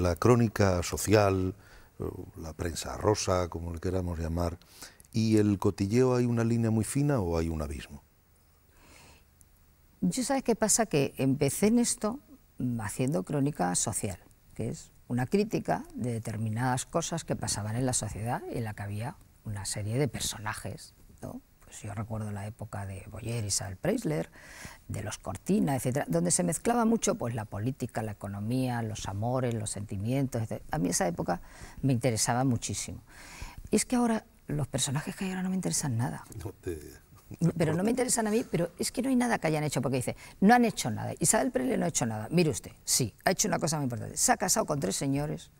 la crónica social, la prensa rosa, como le queramos llamar, y el cotilleo, ¿hay una línea muy fina o hay un abismo? Yo sabes qué pasa, que empecé en esto mm, haciendo crónica social, que es una crítica de determinadas cosas que pasaban en la sociedad en la que había una serie de personajes, ¿no? Pues yo recuerdo la época de Boyer, Isabel Preisler, de los Cortina, etcétera, donde se mezclaba mucho pues la política, la economía, los amores, los sentimientos, A mí esa época me interesaba muchísimo. Y es que ahora los personajes que hay ahora no me interesan nada. Pero no me interesan a mí, pero es que no hay nada que hayan hecho, porque dice, no han hecho nada. Isabel Preisler no ha hecho nada. Mire usted, sí, ha hecho una cosa muy importante. Se ha casado con tres señores,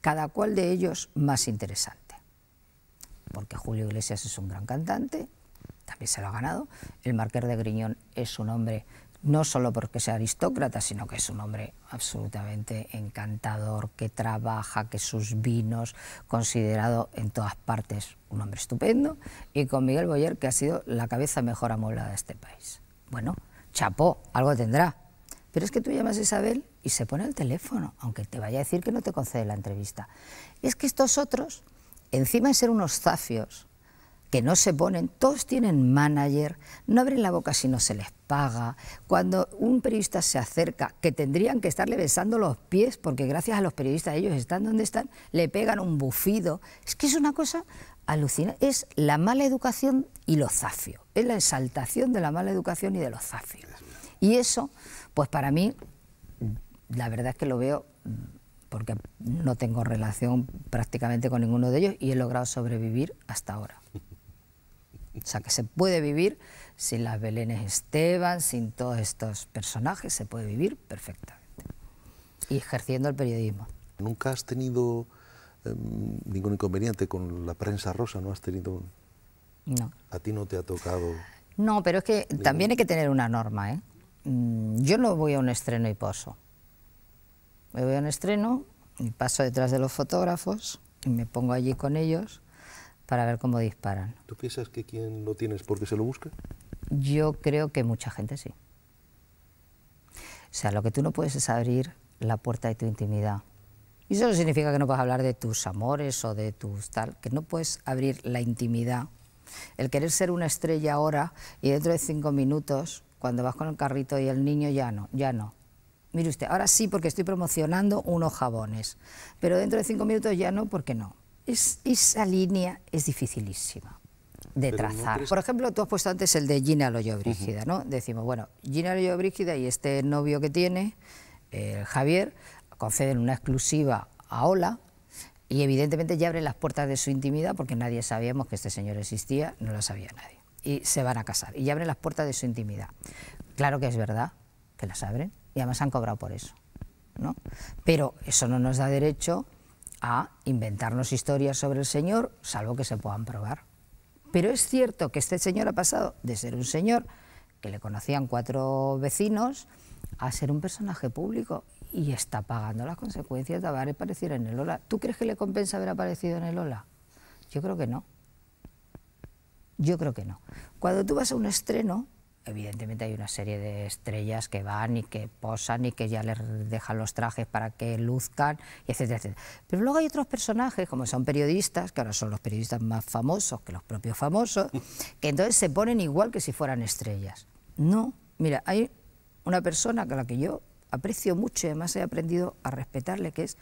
cada cual de ellos más interesante porque Julio Iglesias es un gran cantante, también se lo ha ganado. El Marqués de Griñón es un hombre no solo porque sea aristócrata, sino que es un hombre absolutamente encantador, que trabaja, que sus vinos, considerado en todas partes un hombre estupendo, y con Miguel Boyer, que ha sido la cabeza mejor amolada de este país. Bueno, chapó, algo tendrá. Pero es que tú llamas a Isabel y se pone el teléfono, aunque te vaya a decir que no te concede la entrevista. es que estos otros encima de ser unos zafios, que no se ponen, todos tienen manager, no abren la boca si no se les paga. Cuando un periodista se acerca, que tendrían que estarle besando los pies, porque gracias a los periodistas ellos están donde están, le pegan un bufido. Es que es una cosa alucinante, es la mala educación y los zafios, es la exaltación de la mala educación y de los zafios. Y eso, pues para mí, la verdad es que lo veo mm, porque no tengo relación prácticamente con ninguno de ellos y he logrado sobrevivir hasta ahora. O sea que se puede vivir sin las Belénes Esteban, sin todos estos personajes, se puede vivir perfectamente. Y ejerciendo el periodismo. ¿Nunca has tenido em, ningún inconveniente con la prensa rosa? ¿No has tenido...? No. ¿A ti no te ha tocado...? No, pero es que también hay que tener una norma, ¿eh? mm, Yo no voy a un estreno y poso me voy a un estreno y paso detrás de los fotógrafos y me pongo allí con ellos para ver cómo disparan. ¿Tú piensas que quien lo tiene es porque se lo busca? Yo creo que mucha gente sí. O sea, lo que tú no puedes es abrir la puerta de tu intimidad. Y eso no significa que no puedas hablar de tus amores o de tus tal, que no puedes abrir la intimidad. El querer ser una estrella ahora y dentro de cinco minutos, cuando vas con el carrito y el niño, ya no, ya no mire usted, ahora sí porque estoy promocionando unos jabones, pero dentro de cinco minutos ya no, porque no. esa línea es dificilísima de trazar. Por ejemplo, tú has puesto antes el de Gina Loyo Brígida, ¿no? Decimos, bueno, Gina Loyo Brígida y este novio que tiene, Javier, conceden una exclusiva a Ola, y evidentemente ya abren las puertas de su intimidad porque nadie sabíamos que este señor existía, no lo sabía nadie. Y se van a casar y ya abren las puertas de su intimidad. Claro que es verdad que las abren, y además han cobrado por eso. ¿no? Pero eso no nos da derecho a inventarnos historias sobre el Señor, salvo que se puedan probar. Pero es cierto que este señor ha pasado de ser un señor que le conocían cuatro vecinos a ser un personaje público y está pagando las consecuencias de haber aparecido en el Ola. ¿Tú crees que le compensa haber aparecido en el Ola? Yo creo que no. Yo creo que no. Cuando tú vas a un estreno, evidentemente hay una serie de estrellas que van y que posan y que ya les dejan los trajes para que luzcan, etcétera, etcétera. Pero luego hay otros personajes, como son periodistas, que ahora son los periodistas más famosos que los propios famosos, que entonces se ponen igual que si fueran estrellas. No, mira, hay una persona a la que yo aprecio mucho y además he aprendido a respetarle, que es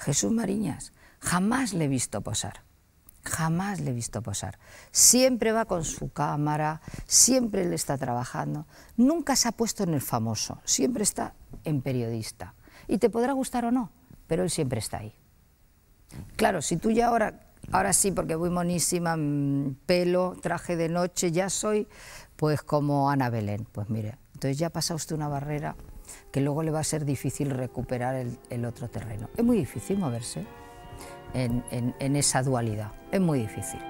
Jesús Mariñas. Jamás le he visto posar. Jamás le he visto posar. Siempre va con su cámara, siempre le está trabajando. Nunca se ha puesto en el famoso, siempre está en periodista. Y te podrá gustar o no, pero él siempre está ahí. Claro, si tú ya ahora, ahora sí, porque voy monísima, mm, pelo, traje de noche, ya soy pues como Ana Belén, pues mire, entonces ya pasa usted una barrera que luego le va a ser difícil recuperar el otro terreno. Es muy difícil moverse en, esa dualidad. Es muy difícil.